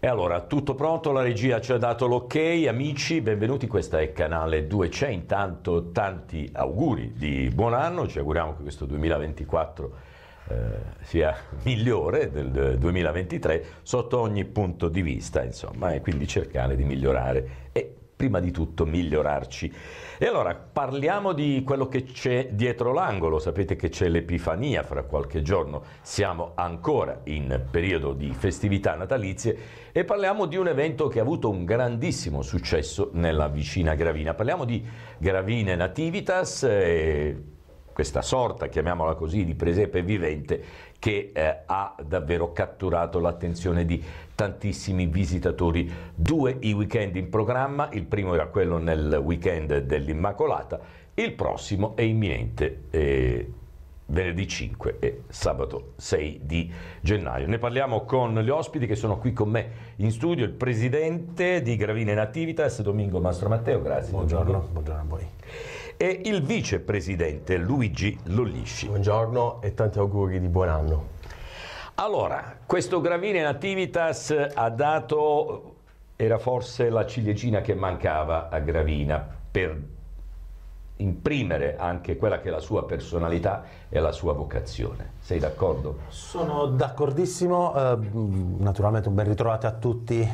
E allora, tutto pronto, la regia ci ha dato l'ok, amici, benvenuti, questo è Canale 200, intanto tanti auguri di buon anno, ci auguriamo che questo 2024 eh, sia migliore del 2023 sotto ogni punto di vista, insomma, e quindi cercare di migliorare e prima di tutto migliorarci. E allora parliamo di quello che c'è dietro l'angolo, sapete che c'è l'Epifania fra qualche giorno, siamo ancora in periodo di festività natalizie e parliamo di un evento che ha avuto un grandissimo successo nella vicina Gravina. Parliamo di Gravine Nativitas. E questa sorta, chiamiamola così, di presepe vivente che eh, ha davvero catturato l'attenzione di tantissimi visitatori. Due i weekend in programma, il primo era quello nel weekend dell'Immacolata, il prossimo è imminente. Eh, venerdì 5 e sabato 6 di gennaio. Ne parliamo con gli ospiti che sono qui con me in studio, il presidente di Gravina in Activitas, Domingo Mastro Matteo, grazie. Buongiorno, buongiorno a voi e il vicepresidente Luigi Lollisci. Buongiorno e tanti auguri di buon anno. Allora, questo Gravina in Activitas ha dato, era forse la ciliegina che mancava a Gravina per imprimere anche quella che è la sua personalità e la sua vocazione. Sei d'accordo? Sono d'accordissimo, eh, naturalmente un ben ritrovato a tutti eh,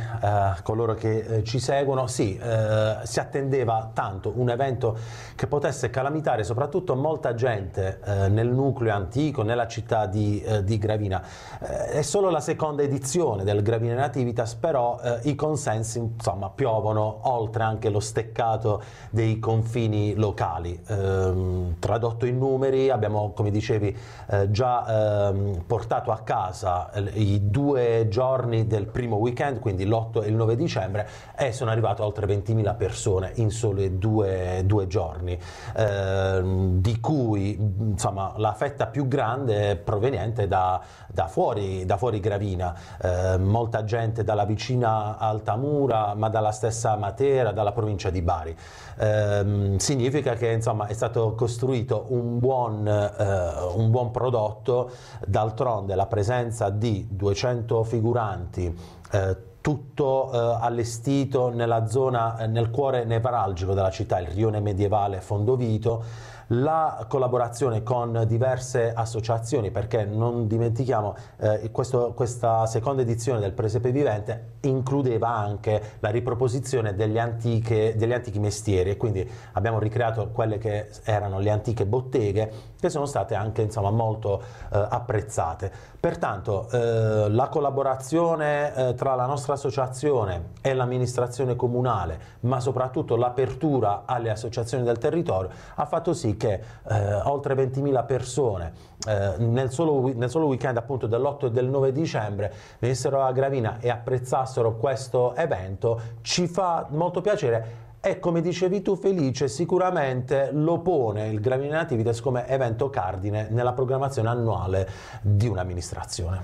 coloro che eh, ci seguono. Sì, eh, si attendeva tanto un evento che potesse calamitare soprattutto molta gente eh, nel nucleo antico, nella città di, eh, di Gravina. è solo la seconda edizione del Gravina Nativitas, però i consensi insomma, piovono oltre anche lo steccato dei confini locali locali. Ehm, tradotto in numeri, abbiamo, come dicevi, eh, già ehm, portato a casa i due giorni del primo weekend, quindi l'8 e il 9 dicembre, e sono arrivate oltre 20.000 persone in soli due, due giorni, ehm, di cui insomma, la fetta più grande è proveniente da, da, fuori, da fuori, Gravina, ehm, molta gente dalla vicina Altamura, ma dalla stessa Matera, dalla provincia di Bari. Ehm, significa che che insomma, è stato costruito un buon, eh, un buon prodotto, d'altronde la presenza di 200 figuranti eh, tutto eh, allestito nella zona, eh, nel cuore nevralgico della città, il rione medievale Fondovito, la collaborazione con diverse associazioni, perché non dimentichiamo eh, questo, questa seconda edizione del Presepe Vivente includeva anche la riproposizione degli, antiche, degli antichi mestieri e quindi abbiamo ricreato quelle che erano le antiche botteghe che sono state anche insomma, molto eh, apprezzate. Pertanto eh, la collaborazione eh, tra la nostra associazione e l'amministrazione comunale, ma soprattutto l'apertura alle associazioni del territorio, ha fatto sì che che eh, oltre 20.000 persone eh, nel, solo, nel, solo, weekend appunto dell'8 e del 9 dicembre venissero a Gravina e apprezzassero questo evento ci fa molto piacere e come dicevi tu Felice sicuramente lo pone il Gravina Nativitas come evento cardine nella programmazione annuale di un'amministrazione.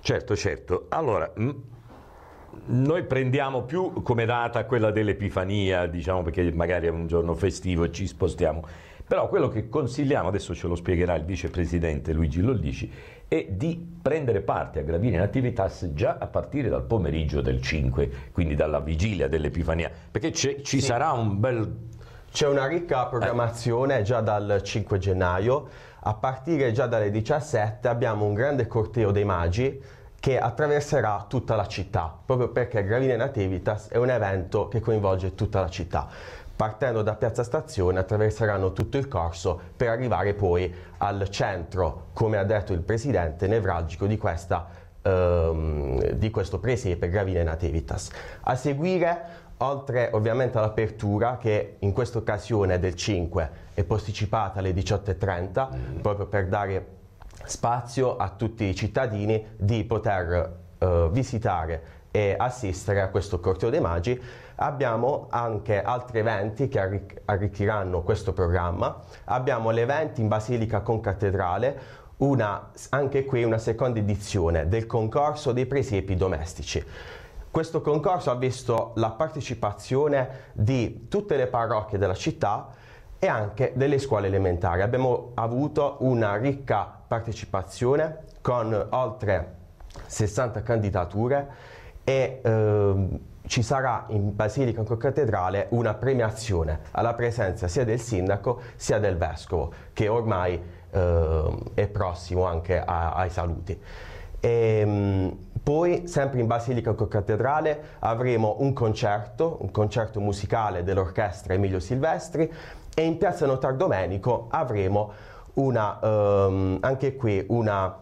Certo, certo. Allora, noi prendiamo più come data quella dell'Epifania, diciamo perché magari è un giorno festivo e ci spostiamo però quello che consigliamo, adesso ce lo spiegherà il vicepresidente Luigi Lollici, è di prendere parte a Gravina in Activitas già a partire dal pomeriggio del 5, quindi dalla vigilia dell'Epifania, perché ci sì. sarà un bel... C'è una ricca programmazione già dal 5 gennaio, a partire già dalle 17 abbiamo un grande corteo dei magi che attraverserà tutta la città, proprio perché Gravina in Nativitas è un evento che coinvolge tutta la città. Partendo da Piazza Stazione attraverseranno tutto il corso per arrivare poi al centro, come ha detto il Presidente, nevralgico di, questa, ehm, di questo presepe Gravine Nativitas. A seguire Oltre ovviamente all'apertura che in questa occasione del 5 è posticipata alle 18.30 mm. proprio per dare spazio a tutti i cittadini di poter eh, visitare e assistere a questo corteo dei magi Abbiamo anche altri eventi che arricchiranno questo programma. Abbiamo l'evento in Basilica Concattedrale, una, anche qui una seconda edizione del concorso dei presepi domestici. Questo concorso ha visto la partecipazione di tutte le parrocchie della città e anche delle scuole elementari. Abbiamo avuto una ricca partecipazione con oltre 60 candidature e ehm, ci sarà in Basilica Cattedrale una premiazione alla presenza sia del sindaco sia del vescovo, che ormai eh, è prossimo anche a, ai saluti. E, ehm, poi, sempre in Basilica Cattedrale, avremo un concerto, un concerto musicale dell'orchestra Emilio Silvestri e in Piazza Notardomenico avremo una, ehm, anche qui una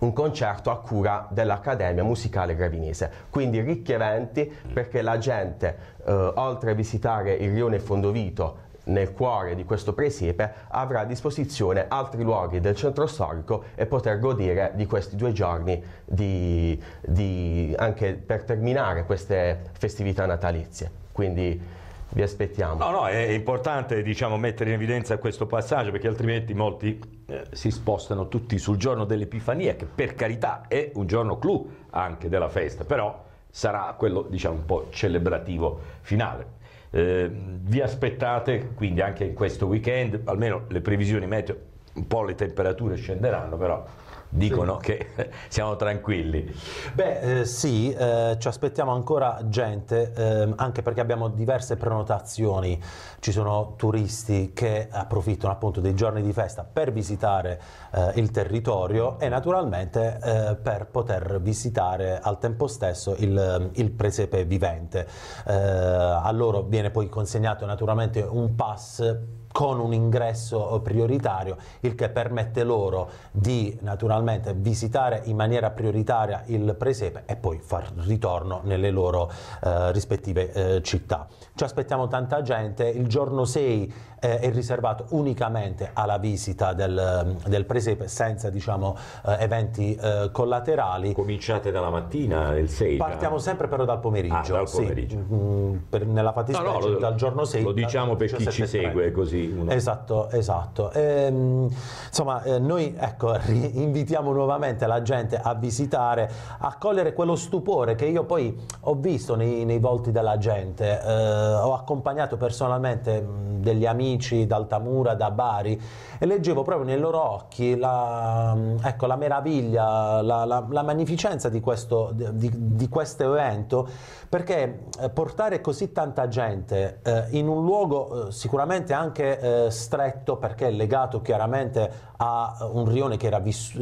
un concerto a cura dell'Accademia Musicale Gravinese. Quindi ricchi eventi perché la gente, eh, oltre a visitare il rione Fondovito nel cuore di questo presepe, avrà a disposizione altri luoghi del centro storico e poter godere di questi due giorni di, di, anche per terminare queste festività natalizie. Quindi, vi aspettiamo. No, no, è importante diciamo, mettere in evidenza questo passaggio perché altrimenti molti eh, si spostano tutti sul giorno dell'Epifania che per carità è un giorno clou anche della festa, però sarà quello diciamo, un po' celebrativo finale. Eh, vi aspettate quindi anche in questo weekend, almeno le previsioni meteo, un po' le temperature scenderanno, però dicono sì. che siamo tranquilli. Beh eh, sì, eh, ci aspettiamo ancora gente, eh, anche perché abbiamo diverse prenotazioni, ci sono turisti che approfittano appunto dei giorni di festa per visitare eh, il territorio e naturalmente eh, per poter visitare al tempo stesso il, ehm, il presepe vivente. Eh, a loro viene poi consegnato naturalmente un pass con un ingresso eh, prioritario, il che permette loro di naturalmente visitare in maniera prioritaria il presepe e poi far ritorno nelle loro eh, rispettive eh, città. Ci aspettiamo tanta gente, il giorno 6 eh, è riservato unicamente alla visita del, mm, del presepe senza diciamo, eh, eventi eh, collaterali. Cominciate dalla mattina, il 6? Partiamo da... sempre però dal pomeriggio, ah, dal pomeriggio. Sì, mm, mh, per, nella fattispecie no, no, dal giorno 6. Lo diciamo per chi ci segue così tutti. Una... Esatto, esatto. Ehm, insomma, eh, noi ecco, invitiamo nuovamente la gente a visitare, a cogliere quello stupore che io poi ho visto nei, nei volti della gente. Eh, ho accompagnato personalmente mm, degli amici d'Altamura, da Bari, e leggevo proprio nei loro occhi la, mm, ecco, la meraviglia, la, la, la magnificenza di questo, di, di questo, evento, perché eh, portare così tanta gente eh, in un luogo eh, sicuramente anche eh, stretto perché è legato chiaramente a un rione che,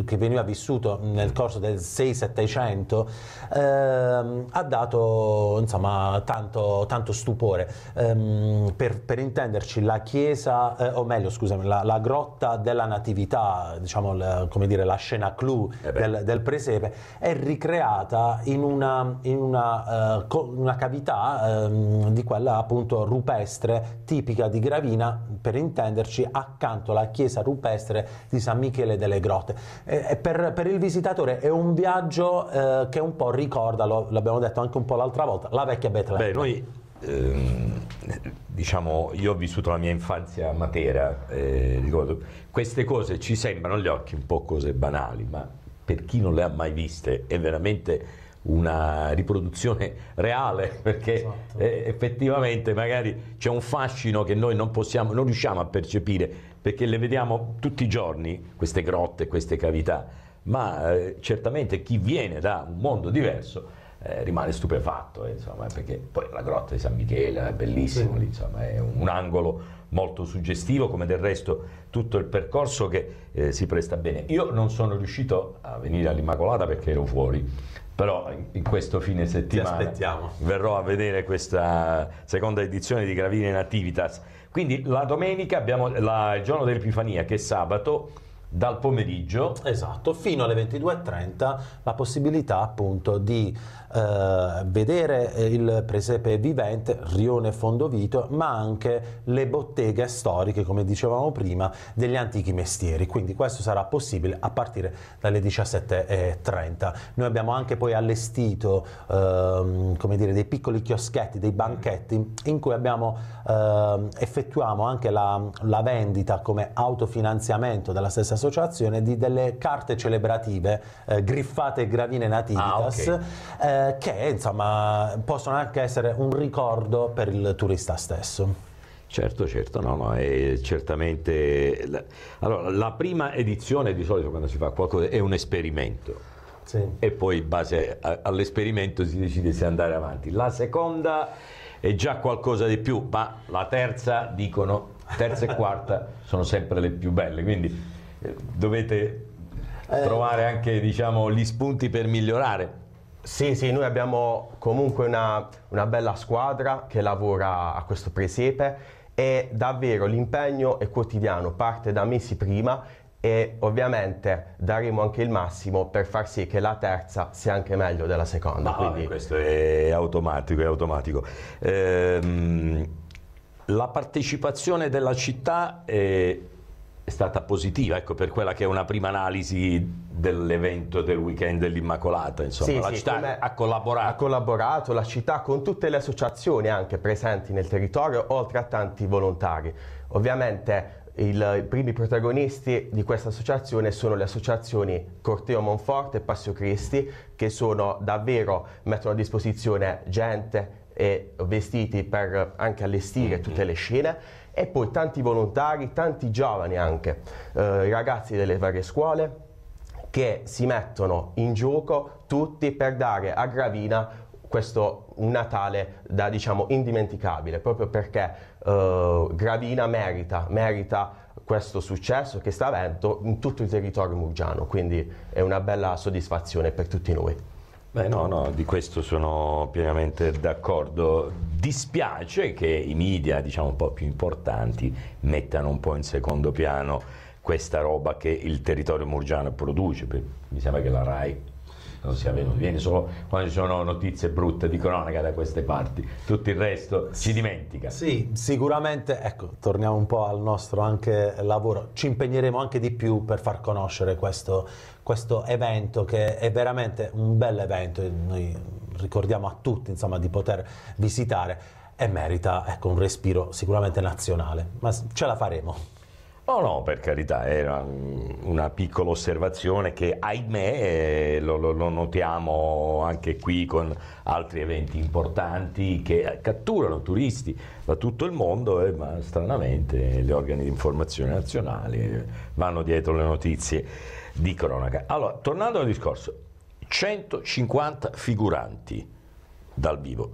che veniva vissuto nel corso del 6-700, ehm, ha dato insomma, tanto, tanto, stupore. Eh, per, per, intenderci, la chiesa, eh, o meglio, scusami, la, la, grotta della Natività, diciamo, la, come dire, la scena clou eh del, del, presepe, è ricreata in una, in una, uh, una cavità ehm, di quella appunto rupestre tipica di Gravina per intenderci, accanto alla chiesa rupestre di San Michele delle Grotte. Eh, per, per, il visitatore è un viaggio eh, che un po' ricorda, l'abbiamo detto anche un po' l'altra volta, la vecchia Betlemme. Beh, noi, ehm, diciamo, io ho vissuto la mia infanzia a Matera, eh, ricordo, queste cose ci sembrano agli occhi un po' cose banali, ma per chi non le ha mai viste è veramente una riproduzione reale, perché esatto. effettivamente magari c'è un fascino che noi non, possiamo, non riusciamo a percepire, perché le vediamo tutti i giorni, queste grotte, queste cavità, ma eh, certamente chi viene da un mondo diverso eh, rimane stupefatto, eh, insomma, perché poi la grotta di San Michele è bellissima, sì. è un, un angolo molto suggestivo, come del resto tutto il percorso che eh, si presta bene. Io non sono riuscito a venire all'Immacolata perché ero fuori però in questo fine settimana verrò a vedere questa seconda edizione di Gravina in Activitas. Quindi la domenica abbiamo la, il giorno dell'Epifania che è sabato dal pomeriggio esatto fino alle 22.30 la possibilità appunto di eh, vedere il presepe vivente, rione fondovito, ma anche le botteghe storiche, come dicevamo prima, degli antichi mestieri. Quindi questo sarà possibile a partire dalle 17.30. Noi abbiamo anche poi allestito ehm, dire, dei piccoli chioschetti, dei banchetti, in cui abbiamo, ehm, effettuiamo anche la, la vendita come autofinanziamento della stessa associazione di delle carte celebrative eh, griffate e gravine nativitas. Ah, okay. eh, eh, che insomma possono anche essere un ricordo per il turista stesso. Certo, certo, no, no, è certamente... La, allora, la prima edizione di solito quando si fa qualcosa è un esperimento. Sì. E poi in base all'esperimento si decide se andare avanti. La seconda è già qualcosa di più, ma la terza, dicono, terza e quarta sono sempre le più belle, quindi eh, dovete eh. trovare anche diciamo, gli spunti per migliorare sì, sì, noi abbiamo comunque una, una bella squadra che lavora a questo presepe e davvero l'impegno è quotidiano, parte da mesi prima e ovviamente daremo anche il massimo per far sì che la terza sia anche meglio della seconda. No, ah, quindi... Questo è automatico, è automatico. Ehm, la partecipazione della città è è stata positiva, ecco, per quella che è una prima analisi dell'evento del weekend dell'Immacolata, insomma, sì, la sì, città ha collaborato. Ha collaborato la città con tutte le associazioni anche presenti nel territorio, oltre a tanti volontari. Ovviamente il, i primi protagonisti di questa associazione sono le associazioni Corteo Monforte e Passio Cristi, che sono davvero, mettono a disposizione gente e vestiti per anche allestire tutte le scene e poi tanti volontari, tanti giovani anche, eh, ragazzi delle varie scuole che si mettono in gioco tutti per dare a Gravina questo Natale da diciamo indimenticabile, proprio perché eh, Gravina merita, merita questo successo che sta avendo in tutto il territorio murgiano, quindi è una bella soddisfazione per tutti noi. Beh no, no, di questo sono pienamente d'accordo. Dispiace che i media, diciamo un po' più importanti, mettano un po' in secondo piano questa roba che il territorio murgiano produce. Mi sembra che la RAI non si venuto, viene solo quando ci sono notizie brutte di cronaca da queste parti, tutto il resto si dimentica. Sì, sicuramente, ecco, torniamo un po' al nostro anche lavoro, ci impegneremo anche di più per far conoscere questo, questo evento che è veramente un bel evento, noi ricordiamo a tutti insomma, di poter visitare e merita ecco, un respiro sicuramente nazionale, ma ce la faremo. No, oh, no, per carità, era una piccola osservazione che ahimè lo, lo, lo, notiamo anche qui con altri eventi importanti che catturano turisti da tutto il mondo, eh, ma stranamente gli organi di informazione nazionali eh, vanno dietro le notizie di cronaca. Allora, tornando al discorso, 150 figuranti dal vivo,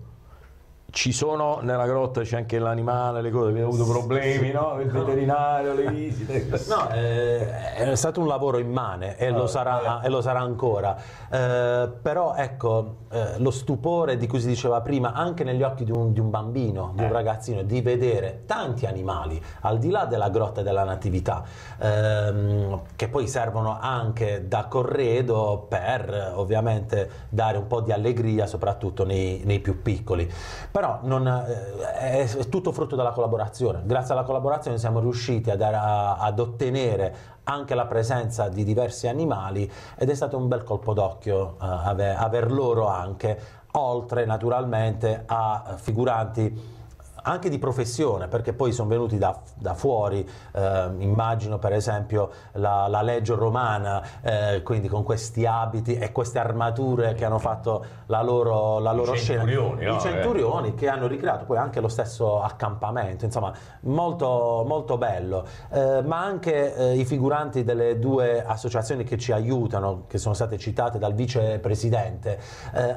ci sono nella grotta c'è anche l'animale, le cose, abbiamo avuto problemi, no? Il veterinario, le visite. No, eh, è stato un lavoro immane e, allora, lo, ah, sarà, eh. e lo, sarà, ancora. Eh, però ecco, eh, lo stupore di cui si diceva prima, anche negli occhi di un, di un bambino, di un eh. ragazzino, di vedere tanti animali al di là della grotta della natività, ehm, che poi servono anche da corredo per ovviamente dare un po' di allegria, soprattutto nei, nei più piccoli. Però però non, eh, è, è, tutto frutto della collaborazione. Grazie alla collaborazione siamo riusciti ad, a, ad ottenere anche la presenza di diversi animali ed è stato un bel colpo d'occhio eh, aver, aver loro anche, oltre naturalmente a figuranti anche di professione, perché poi sono venuti da, da fuori, eh, immagino per esempio la, la Leggio Romana, eh, quindi con questi abiti e queste armature che hanno fatto la loro, la loro I scena. Centurioni, I eh. centurioni eh. che hanno ricreato poi anche lo stesso accampamento, insomma molto, molto bello, eh, ma anche eh, i figuranti delle due associazioni che ci aiutano, che sono state citate dal vicepresidente,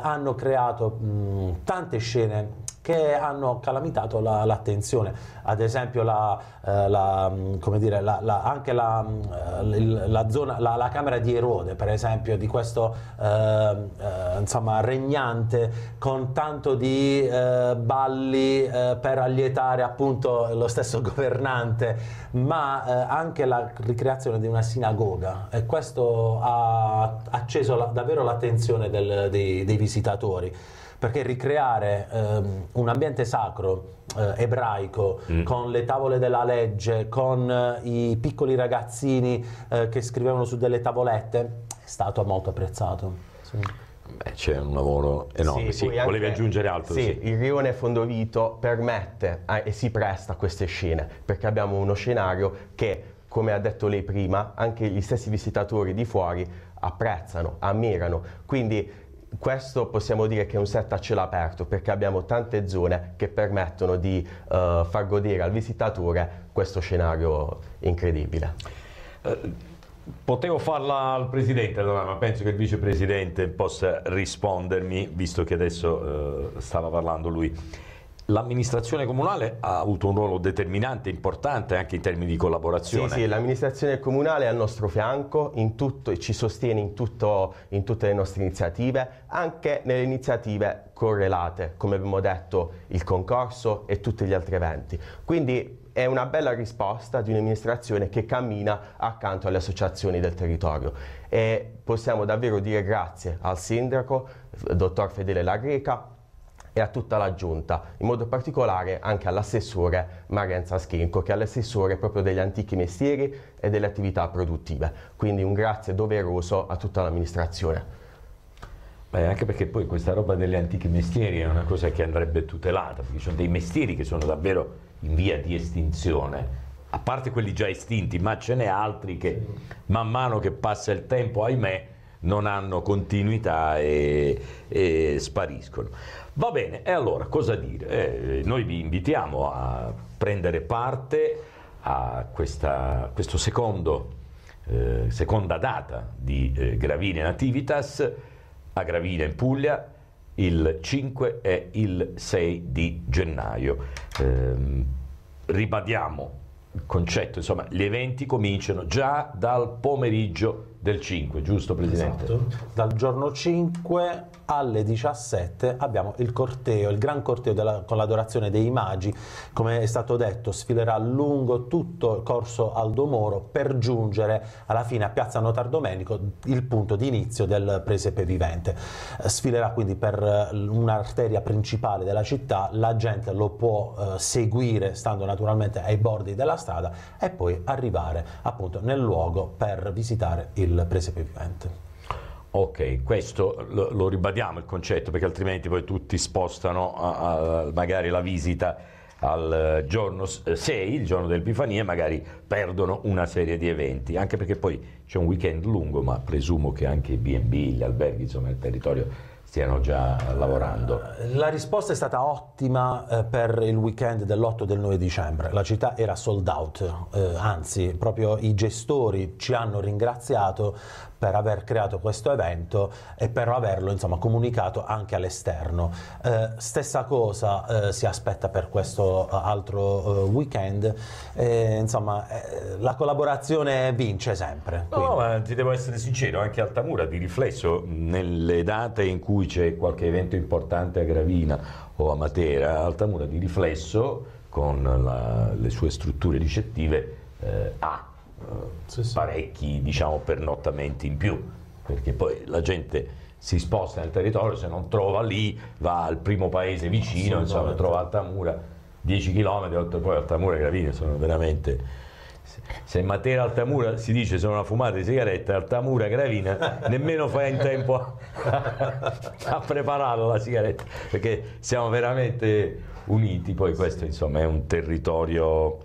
hanno creato mh, tante scene che hanno calamitato l'attenzione. Ad esempio la, eh, la, dire, anche zona, la, Camera di Erode, per esempio, di questo ehm, eh, insomma, regnante con tanto di eh, balli eh, per allietare appunto lo stesso governante, ma eh, anche la ricreazione di una sinagoga. E questo ha acceso davvero l'attenzione dei, dei visitatori perché ricreare ehm, un ambiente sacro eh, ebraico mm. con le tavole della legge, con eh, i piccoli ragazzini eh, che scrivevano su delle tavolette, è stato molto apprezzato. Sì. Beh, c'è un lavoro enorme, sì, sì. volevi aggiungere altro? Sì, sì, il rione Fondovito permette ah, e si presta a queste scene, perché abbiamo uno scenario che come ha detto lei prima, anche gli stessi visitatori di fuori apprezzano, ammirano. Quindi questo possiamo dire che è un set a cielo aperto perché abbiamo tante zone che permettono di uh, far godere al visitatore questo scenario incredibile. Eh, potevo farla al Presidente, ma penso che il Vicepresidente possa rispondermi, visto che adesso uh, stava parlando lui. L'amministrazione comunale ha avuto un ruolo determinante, importante anche in termini di collaborazione. Sì, sì l'amministrazione comunale è al nostro fianco tutto, e ci sostiene in, tutto, in tutte le nostre iniziative, anche nelle iniziative correlate, come abbiamo detto il concorso e tutti gli altri eventi. Quindi è una bella risposta di un'amministrazione che cammina accanto alle associazioni del territorio e possiamo davvero dire grazie al sindaco, dottor Fedele Lagreca, e a tutta la giunta, in modo particolare anche all'assessore Marenza Schenco, che è l'assessore proprio degli antichi mestieri e delle attività produttive. Quindi un grazie doveroso a tutta l'amministrazione. Beh, anche perché poi questa roba degli antichi mestieri è una cosa che andrebbe tutelata, perché ci sono dei mestieri che sono davvero in via di estinzione, a parte quelli già estinti, ma ce n'è altri che man mano che passa il tempo, ahimè, non hanno continuità e, e spariscono. Va bene, e allora cosa dire? Eh, noi vi invitiamo a prendere parte a questa, questo secondo, eh, seconda data di eh, Gravina Nativitas a Gravina in Puglia il 5 e il 6 di gennaio. Eh, ribadiamo il concetto, insomma, gli eventi cominciano già dal pomeriggio del 5, giusto Presidente? Esatto. Dal giorno 5 alle 17 abbiamo il corteo, il gran corteo della, con l'adorazione dei magi, come è stato detto, sfilerà lungo tutto il corso Aldo Moro per giungere alla fine a Piazza Notar Domenico, il punto di inizio del presepe vivente. Eh, sfilerà quindi per eh, un'arteria principale della città, la gente lo può eh, seguire stando naturalmente ai bordi della strada e poi arrivare appunto nel luogo per visitare il presepe vivente. Ok, questo lo, lo, ribadiamo il concetto perché altrimenti poi tutti spostano a, a, magari la visita al eh, giorno 6, eh, il giorno dell'Epifania, e magari perdono una serie di eventi, anche perché poi c'è un weekend lungo, ma presumo che anche i BB, gli alberghi, insomma il territorio stiano già lavorando? La risposta è stata ottima eh, per il weekend dell'8 e del 9 dicembre. La città era sold out, eh, anzi proprio i gestori ci hanno ringraziato per aver creato questo evento e per averlo insomma, comunicato anche all'esterno. Eh, stessa cosa eh, si aspetta per questo eh, altro weekend. insomma, la collaborazione vince sempre. Quindi. No, ma ti devo essere sincero, anche Altamura di riflesso nelle date in cui cui c'è qualche evento importante a Gravina o a Matera, Altamura di riflesso con la, le sue strutture ricettive eh, ha eh, sì, sì. parecchi diciamo, pernottamenti in più, perché poi la gente si sposta nel territorio, se non trova lì va al primo paese vicino, insomma, trova Altamura, 10 km, poi Altamura e Gravina sono veramente se in materia Altamura si dice sono una fumata di sigaretta, Altamura Gravina nemmeno fai in tempo a, a prepararla la sigaretta, perché siamo veramente uniti, poi questo insomma è un territorio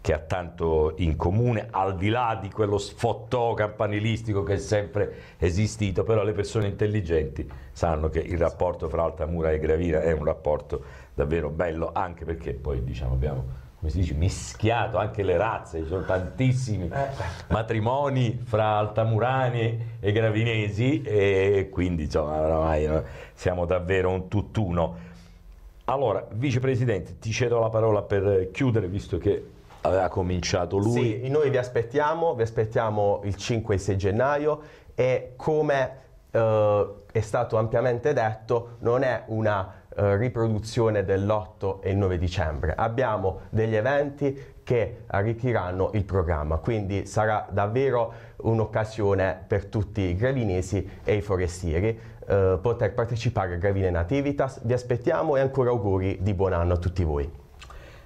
che ha tanto in comune, al di là di quello sfottò campanilistico che è sempre esistito, però le persone intelligenti sanno che il rapporto fra Altamura e Gravina è un rapporto davvero bello, anche perché poi diciamo abbiamo come si dice, mischiato, anche le razze, ci sono tantissimi eh. matrimoni fra altamurani e gravinesi e quindi insomma oramai eh, siamo davvero un tutt'uno. Allora, vicepresidente, ti cedo la parola per chiudere visto che aveva cominciato lui. Sì, noi vi aspettiamo, vi aspettiamo il 5 e 6 gennaio e come eh, è stato ampiamente detto non è una eh, riproduzione dell'8 e 9 dicembre. Abbiamo degli eventi che arricchiranno il programma, quindi sarà davvero un'occasione per tutti i grevinesi e i forestieri eh, poter partecipare a Gravine Nativitas. Vi aspettiamo e ancora auguri di buon anno a tutti voi.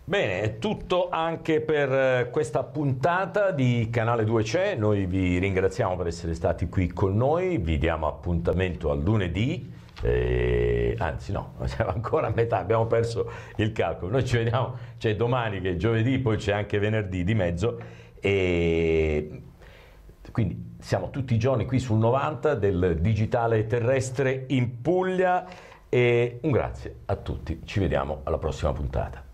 Bene, è tutto anche per eh, questa puntata di Canale 2C. Noi vi ringraziamo per essere stati qui con noi, vi diamo appuntamento a lunedì eh, anzi no, siamo ancora a metà, abbiamo perso il calcolo. Noi ci vediamo, cioè domani che è giovedì, poi c'è anche venerdì di mezzo e quindi siamo tutti i giorni qui sul 90 del digitale terrestre in Puglia e un grazie a tutti, ci vediamo alla prossima puntata.